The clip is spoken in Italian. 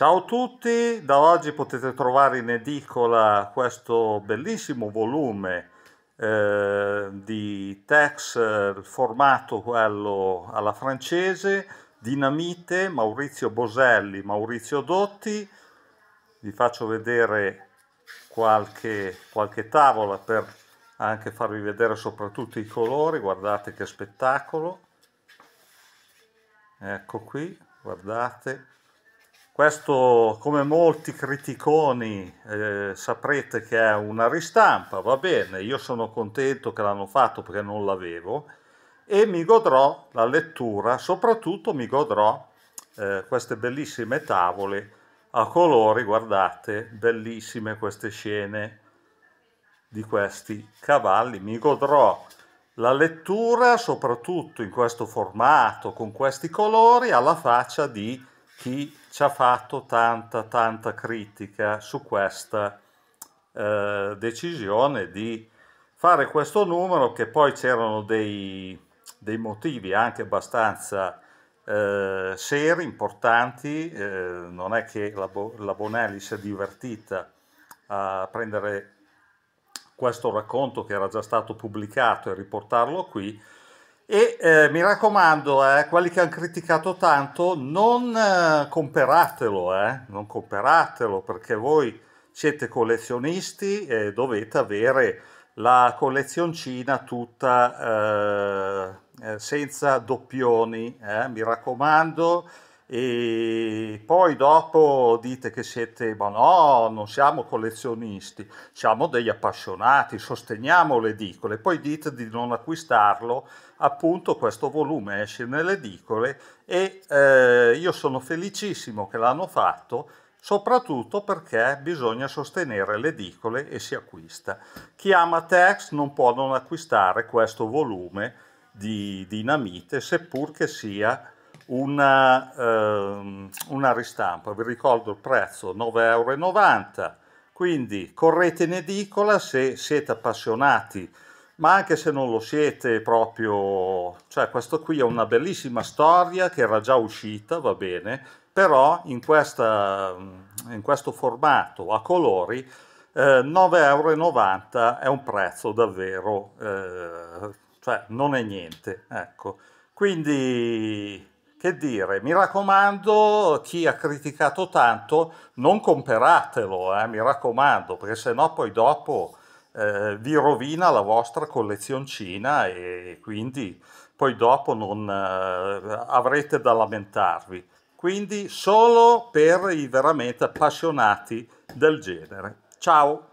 Ciao a tutti, da oggi potete trovare in edicola questo bellissimo volume eh, di Tex, eh, formato quello alla francese, Dinamite, Maurizio Boselli, Maurizio Dotti. Vi faccio vedere qualche, qualche tavola per anche farvi vedere soprattutto i colori, guardate che spettacolo. Ecco qui, guardate questo, come molti criticoni, eh, saprete che è una ristampa, va bene, io sono contento che l'hanno fatto perché non l'avevo e mi godrò la lettura, soprattutto mi godrò eh, queste bellissime tavole a colori, guardate, bellissime queste scene di questi cavalli, mi godrò la lettura soprattutto in questo formato, con questi colori, alla faccia di chi ci ha fatto tanta, tanta critica su questa eh, decisione di fare questo numero che poi c'erano dei, dei, motivi anche abbastanza eh, seri, importanti, eh, non è che la, la Bonelli si è divertita a prendere questo racconto che era già stato pubblicato e riportarlo qui, e eh, mi raccomando, eh, quelli che hanno criticato tanto, non eh, comperatelo, eh, non comperatelo perché voi siete collezionisti e dovete avere la collezioncina tutta eh, eh, senza doppioni, mi raccomando. E poi dopo dite che siete, ma no, non siamo collezionisti, siamo degli appassionati, sosteniamo le edicole, poi dite di non acquistarlo, appunto questo volume esce nelle edicole e eh, io sono felicissimo che l'hanno fatto soprattutto perché bisogna sostenere le edicole e si acquista. Chi ama Tex non può non acquistare questo volume di dinamite, seppur che sia una, ehm, una ristampa, vi ricordo il prezzo 9,90 euro. quindi correte in edicola se siete appassionati, ma anche se non lo siete proprio, cioè questo qui è una bellissima storia che era già uscita, va bene, però in, questa, in questo formato a colori eh, euro è un prezzo davvero, eh, cioè non è niente, ecco. Quindi che dire, mi raccomando, chi ha criticato tanto, non comperatelo, eh, mi raccomando, perché sennò poi dopo eh, vi rovina la vostra collezioncina e quindi poi dopo non eh, avrete da lamentarvi. Quindi solo per i veramente appassionati del genere. Ciao!